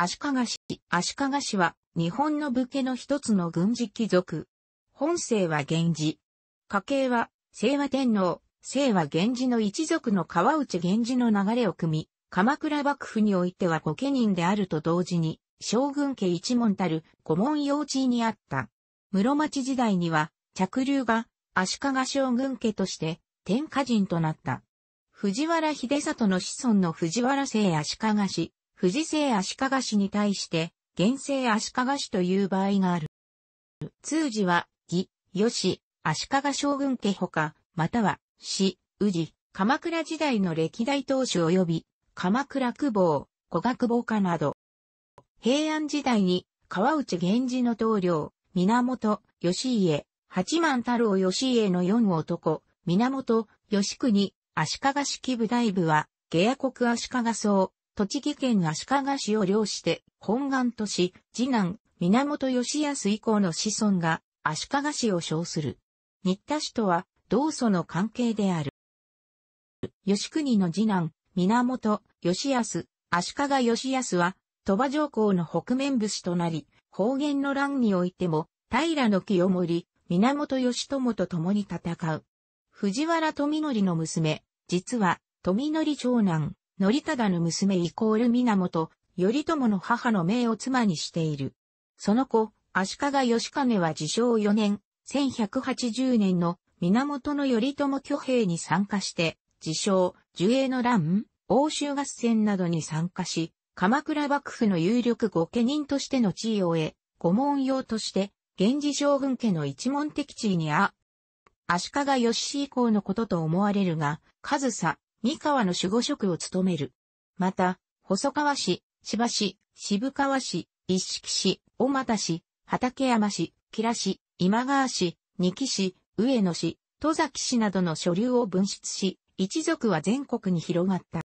足利氏。足利氏は日本の武家の一つの軍事貴族。本姓は源氏。家系は清和天皇、清和源氏の一族の川内源氏の流れを組み、鎌倉幕府においては御家人であると同時に、将軍家一門たる古門幼稚にあった。室町時代には、着流が足利将軍家として天下人となった。藤原秀里の子孫の藤原姓足利氏、富士製足利市に対して、原生足利市という場合がある。通字は、義、義、足利将軍家ほか、または、氏、宇治、鎌倉時代の歴代当主及び、鎌倉久保、古賀久保家など。平安時代に、川内源氏の棟梁、源、義家、八幡太郎義家の四男、源、義国、足利式部大部は、下野国足利僧。栃木県足利市を領して、本願とし、次男、源義康以降の子孫が足利市を称する。新田氏とは、同祖の関係である。吉国の次男、源義康、足利義康は、鳥羽上皇の北面武士となり、方言の乱においても、平の清盛、源義朝と共に戦う。藤原富則の娘、実は、富則長男、則忠の娘イコール源、頼朝の母の名を妻にしている。その子、足利義兼は自称4年、1180年の源頼朝挙兵に参加して、自称、樹栄の乱、欧州合戦などに参加し、鎌倉幕府の有力御家人としての地位を得、御門用として、源氏将軍家の一門的地位にあ、足利義以降のことと思われるが、上総、三河の守護職を務める。また、細川市、芝市、渋川市、一色市、小又市、畠山市、吉良市、今川市、二木市、上野市、戸崎市などの所流を分出し、一族は全国に広がった。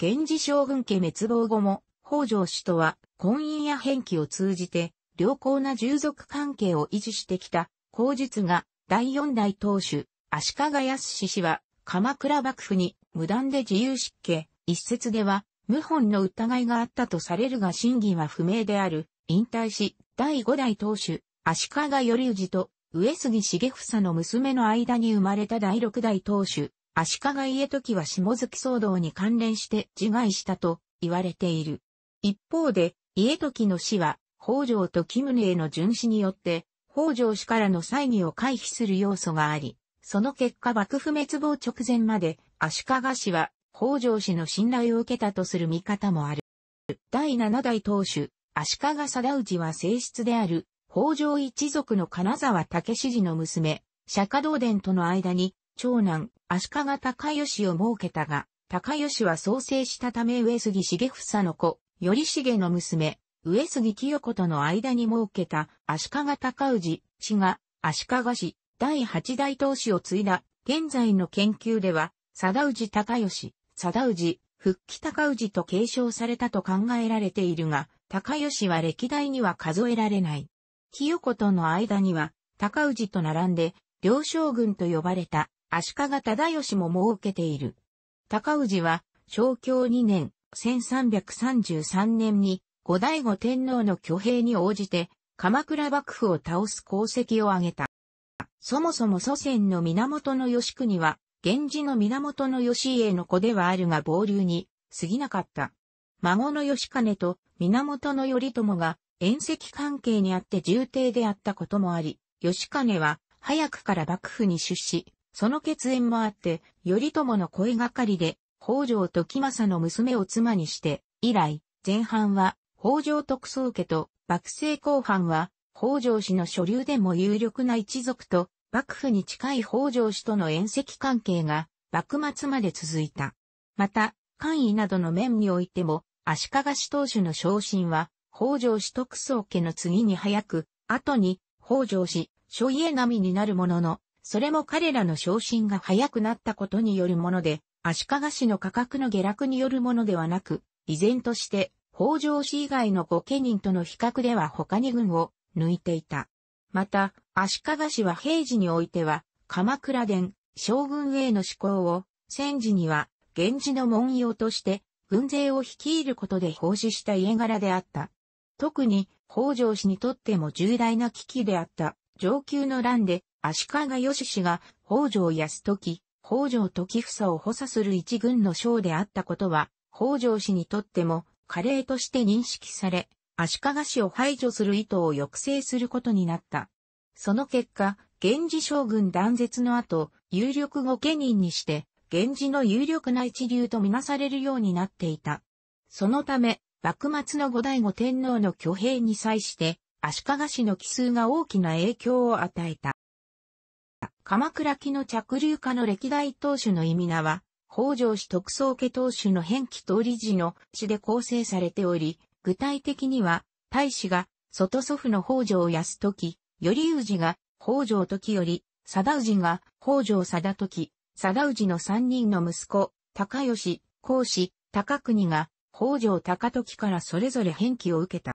源氏将軍家滅亡後も、北条氏とは婚姻や返記を通じて、良好な従属関係を維持してきた、口述が、第四代当主、足利康氏は、鎌倉幕府に無断で自由失権、一説では、謀反の疑いがあったとされるが真偽は不明である、引退し、第五代当主、足利頼氏と、上杉重房の娘の間に生まれた第六代当主、足利家時は下月騒動に関連して自害したと言われている。一方で、家時の死は、北条と木宗への巡視によって、北条氏からの猜疑を回避する要素があり、その結果幕府滅亡直前まで、足利氏は、北条氏の信頼を受けたとする見方もある。第七代当主、足利貞氏は正室である、北条一族の金沢武氏の娘、釈迦道伝との間に、長男、足利高義を設けたが、高義は創生したため上杉重房の子、頼重の娘、上杉清子との間に設けた足利高氏氏が足利氏、第8代当主を継いだ、現在の研究では、貞氏高義、貞氏、復帰高氏と継承されたと考えられているが、高義は歴代には数えられない。清子との間には、高氏と並んで、両将軍と呼ばれた、足利忠義も設けている。高氏は、昭教2年、1333年に、後醍醐天皇の挙兵に応じて、鎌倉幕府を倒す功績を挙げた。そもそも祖先の源義国は、源氏の源義家の子ではあるが傍流に過ぎなかった。孫の義兼と源頼朝が縁石関係にあって重帝であったこともあり、義兼は早くから幕府に出資、その血縁もあって、頼朝の声がかりで、北条時政の娘を妻にして、以来、前半は北条特捜家と幕政後半は北条氏の所流でも有力な一族と、幕府に近い北条氏との縁石関係が、幕末まで続いた。また、官位などの面においても、足利氏当主の昇進は、北条氏徳宗家の次に早く、後に、北条氏、諸家並みになるものの、それも彼らの昇進が早くなったことによるもので、足利氏の価格の下落によるものではなく、依然として、北条氏以外の御家人との比較では他に軍を抜いていた。また、足利氏は平時においては、鎌倉殿、将軍への志向を、戦時には、源氏の文様として、軍勢を率いることで奉仕した家柄であった。特に、北条氏にとっても重大な危機であった、上級の乱で、足利義氏が、北条康時、北条時房を補佐する一軍の将であったことは、北条氏にとっても、加齢として認識され、足利氏を排除する意図を抑制することになった。その結果、源氏将軍断絶の後、有力御家人にして、源氏の有力な一流とみなされるようになっていた。そのため、幕末の後醍醐天皇の挙兵に際して、足利氏の奇数が大きな影響を与えた。鎌倉期の着流家の歴代当主の意味名は、北条氏特捜家当主の変期通り時の詩で構成されており、具体的には、大使が、外祖父の北条康時、頼氏が、北条時より、貞氏が、北条貞時、貞氏の三人の息子、高吉、孔子、高国が、北条高時からそれぞれ返記を受けた。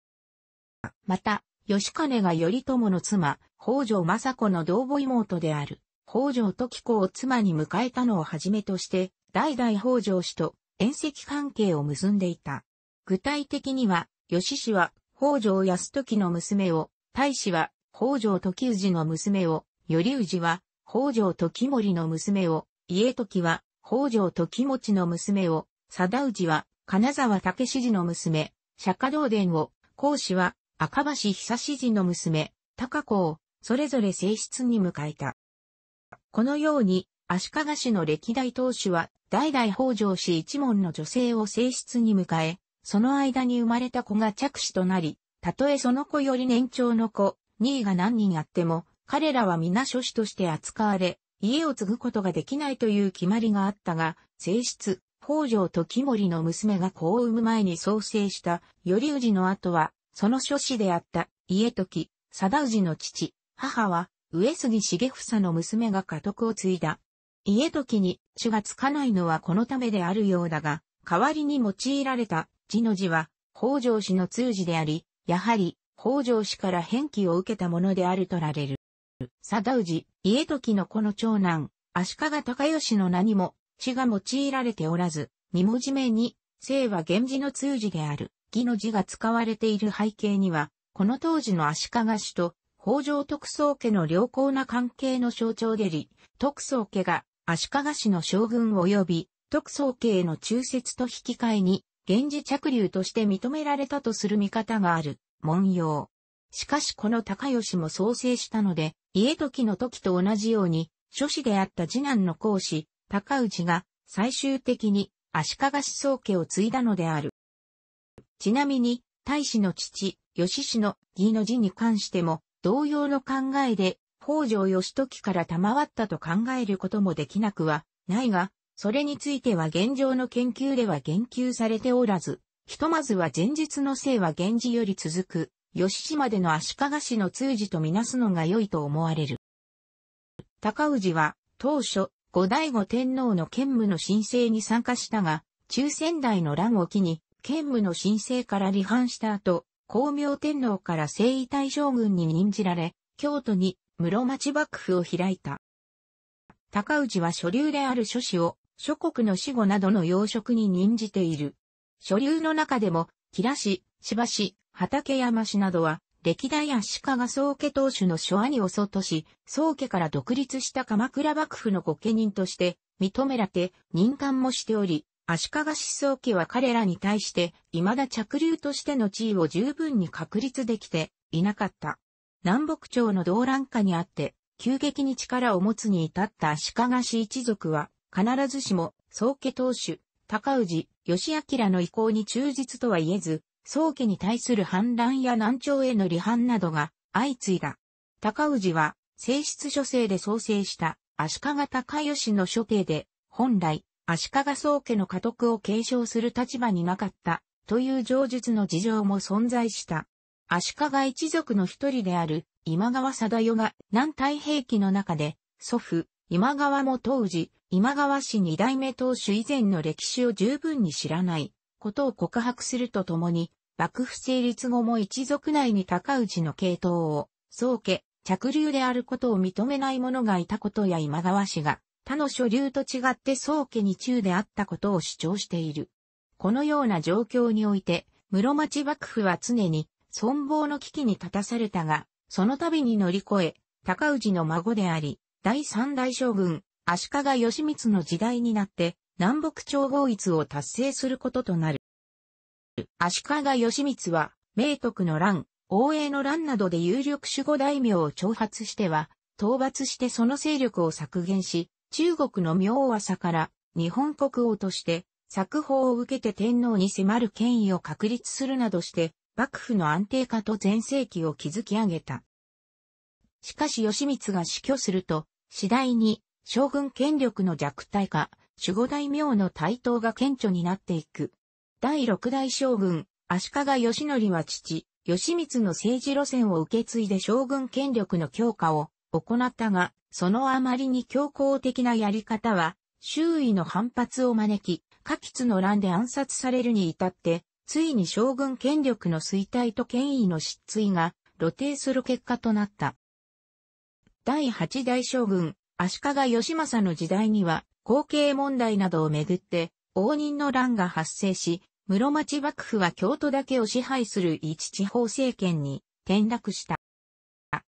また、吉金が頼朝の妻、北条政子の同母妹である、北条時子を妻に迎えたのをはじめとして、代々北条氏と、遠戚関係を結んでいた。具体的には、吉氏は北条康時の娘を、大氏は北条時氏の娘を、頼氏は北条時盛の娘を、家時は北条時持の娘を、貞氏は金沢武氏の娘、釈迦道伝を、孔子は赤橋久氏の娘、高子を、それぞれ正室に迎えた。このように、足利氏の歴代当主は、代々北条氏一門の女性を正室に迎え、その間に生まれた子が着手となり、たとえその子より年長の子、2位が何人あっても、彼らは皆諸子として扱われ、家を継ぐことができないという決まりがあったが、正室、北条時森の娘が子を産む前に創生した、頼氏の後は、その諸子であった、家時、貞氏の父、母は、上杉重房の娘が家督を継いだ。家時に、主がつかないのはこのためであるようだが、代わりに用いられた字の字は、北条氏の通字であり、やはり、北条氏から返記を受けたものであるとられる。佐田氏、家時の子の長男、足利高義の名にも、字が用いられておらず、二文字目に、姓は源氏の通字である、義の字が使われている背景には、この当時の足利氏と、北条特捜家の良好な関係の象徴であり、特捜家が足利氏の将軍及び特捜家への忠説と引き換えに、源氏着流として認められたとする見方がある、文様。しかしこの高吉も創生したので、家時の時と同じように、諸子であった次男の孔子、高氏が、最終的に、足利思想家を継いだのである。ちなみに、大使の父、吉氏の義の字に関しても、同様の考えで、北条義時から賜ったと考えることもできなくは、ないが、それについては現状の研究では言及されておらず、ひとまずは前日の生は源氏より続く、吉島での足利氏の通じとみなすのが良いと思われる。高氏は、当初、後醍醐天皇の兼務の申請に参加したが、中仙台の乱を機に、兼務の申請から離反した後、光明天皇から征夷大将軍に任じられ、京都に室町幕府を開いた。高氏は所流である諸氏を諸国の死後などの養殖に任じている。所流の中でも、キラ市、千葉市、畠山市などは、歴代足利宗家当主の諸兄を祖とし、宗家から独立した鎌倉幕府の御家人として、認められ、て、任官もしており、足利思想家は彼らに対して、未だ着流としての地位を十分に確立できていなかった。南北朝の動乱下にあって、急激に力を持つに至った足利氏一族は、必ずしも、宗家当主、高氏、義明の意向に忠実とは言えず、宗家に対する反乱や難聴への離反などが相次いだ。高氏は、正室諸生で創生した足利高義の諸刑で、本来、足利宗家の家督を継承する立場になかった、という上述の事情も存在した。足利一族の一人である今川貞代が南太平記の中で、祖父、今川も当時、今川氏二代目当主以前の歴史を十分に知らないことを告白するとともに、幕府成立後も一族内に高氏の系統を、宗家、着流であることを認めない者がいたことや今川氏が、他の所流と違って宗家に中であったことを主張している。このような状況において、室町幕府は常に存亡の危機に立たされたが、その度に乗り越え、高氏の孫であり、第三代将軍、足利義満の時代になって南北朝合一を達成することとなる。足利義満は、明徳の乱、王英の乱などで有力守護大名を挑発しては、討伐してその勢力を削減し、中国の明和朝から日本国王として作法を受けて天皇に迫る権威を確立するなどして、幕府の安定化と全盛期を築き上げた。しかし義満が死去すると、次第に将軍権力の弱体化、守護大名の台頭が顕著になっていく。第六代将軍、足利義則は父、義満の政治路線を受け継いで将軍権力の強化を行ったが、そのあまりに強硬的なやり方は、周囲の反発を招き、下吉の乱で暗殺されるに至って、ついに将軍権力の衰退と権威の失墜が露呈する結果となった。第八代将軍、足利義政の時代には、後継問題などをめぐって、応仁の乱が発生し、室町幕府は京都だけを支配する一地方政権に転落した。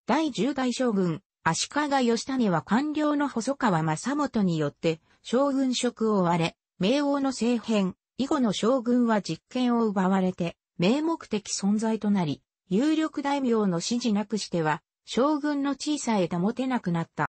第10代将軍、足利義種は官僚の細川正元によって将軍職を追われ、明王の政変、以後の将軍は実権を奪われて、名目的存在となり、有力大名の指示なくしては、将軍の地位さえ保てなくなった。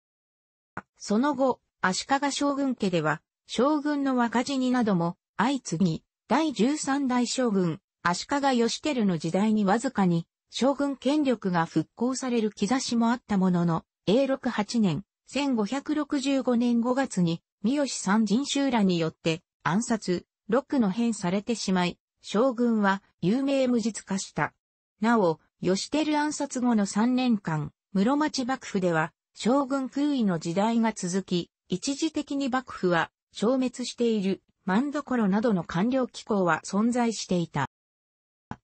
その後、足利将軍家では、将軍の若死になども、相次ぎ、第13代将軍、足利義輝の時代にわずかに、将軍権力が復興される兆しもあったものの、永禄8年、1565年5月に、三好三人衆らによって、暗殺、六の変されてしまい、将軍は、有名無実化した。なお、義照暗殺後の3年間、室町幕府では、将軍空位の時代が続き、一時的に幕府は消滅している万所などの官僚機構は存在していた。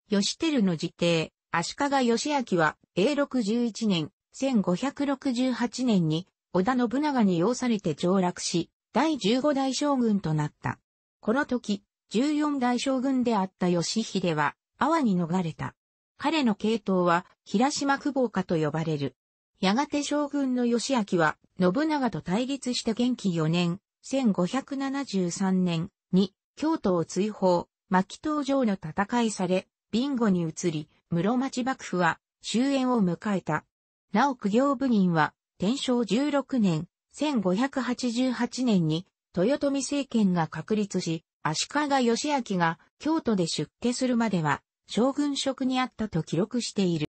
義輝の時邸、足利義明は、永禄11年、1568年に、織田信長に要されて上落し、第15代将軍となった。この時、14代将軍であった義秀は、阿波に逃れた。彼の系統は、平島久保家と呼ばれる。やがて将軍の義明は、信長と対立して元気4年、1573年に、京都を追放、牧東城の戦いされ、ビンゴに移り、室町幕府は終焉を迎えた。なお苦行部人は、天正16年、1588年に、豊臣政権が確立し、足利義明が京都で出家するまでは、将軍職にあったと記録している。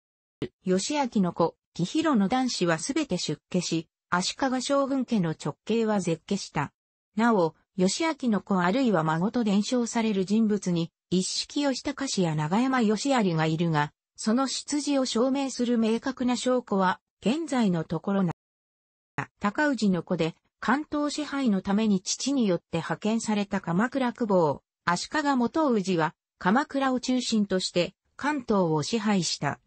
義明の子、紀広の男子はすべて出家し、足利将軍家の直系は絶家した。なお、義明の子あるいは孫と伝承される人物に、一式義高氏や長山義有がいるが、その出自を証明する明確な証拠は、現在のところな。高氏の子で、関東支配のために父によって派遣された鎌倉久保、足利元氏は、鎌倉を中心として、関東を支配した。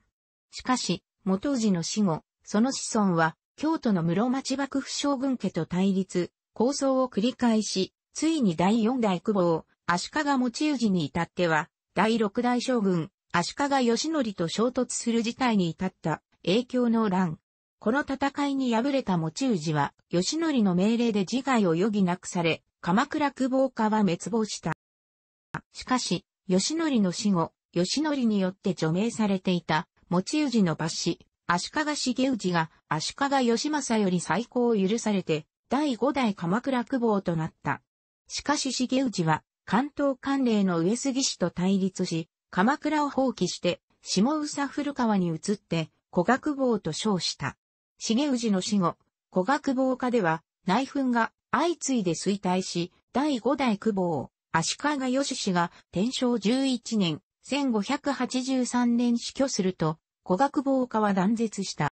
しかし、元氏の死後、その子孫は、京都の室町幕府将軍家と対立、構想を繰り返し、ついに第四代久保を、足利持氏に至っては、第六代将軍、足利義則と衝突する事態に至った影響の乱。この戦いに敗れた持氏は、義則の命令で自害を余儀なくされ、鎌倉久保家は滅亡した。しかし、義則の死後、義則によって除名されていた、持氏の罰子、足利重氏が足利義政より再興を許されて、第5代鎌倉久保となった。しかし重氏は、関東関連の上杉氏と対立し、鎌倉を放棄して、下宇佐古川に移って、古学坊と称した。重氏の死後、古学坊家では、内紛が相次いで衰退し、第5代久保、足利義氏が天正11年、1583年死去すると、古学坊家は断絶した。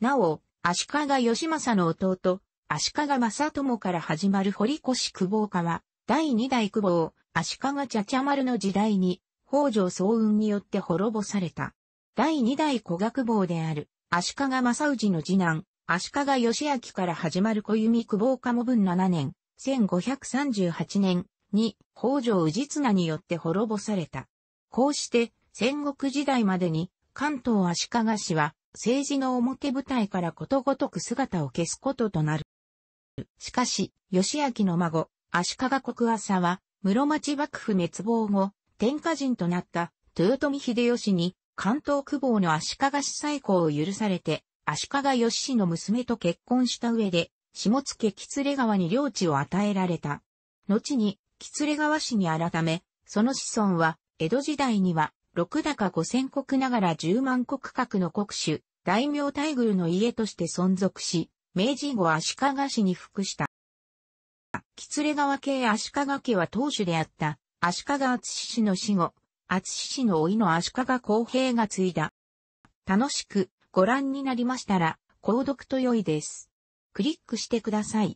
なお、足利義政の弟、足利正友から始まる堀越久保家は、第二代久保、足利茶々丸の時代に、北条早雲によって滅ぼされた。第二代古学坊である、足利正氏の次男、足利義明から始まる小弓久保家も分7年、1538年に北条氏綱によって滅ぼされた。こうして戦国時代までに関東足利氏は政治の表舞台からことごとく姿を消すこととなる。しかし、義明の孫、足利国朝は、室町幕府滅亡後、天下人となった豊臣秀吉に関東久保の足利氏再興を許されて、足利義氏の娘と結婚した上で、下野喜連川に領地を与えられた。後に、喜連川氏に改め、その子孫は、江戸時代には、六高五千国ながら十万国格の国主、大名大宮の家として存続し、明治後足利氏に服した。喜連川系足利家は当主であった、足利厚氏の死後、厚氏の老いの足利公平が継いだ。楽しくご覧になりましたら、購読と良いです。クリックしてください。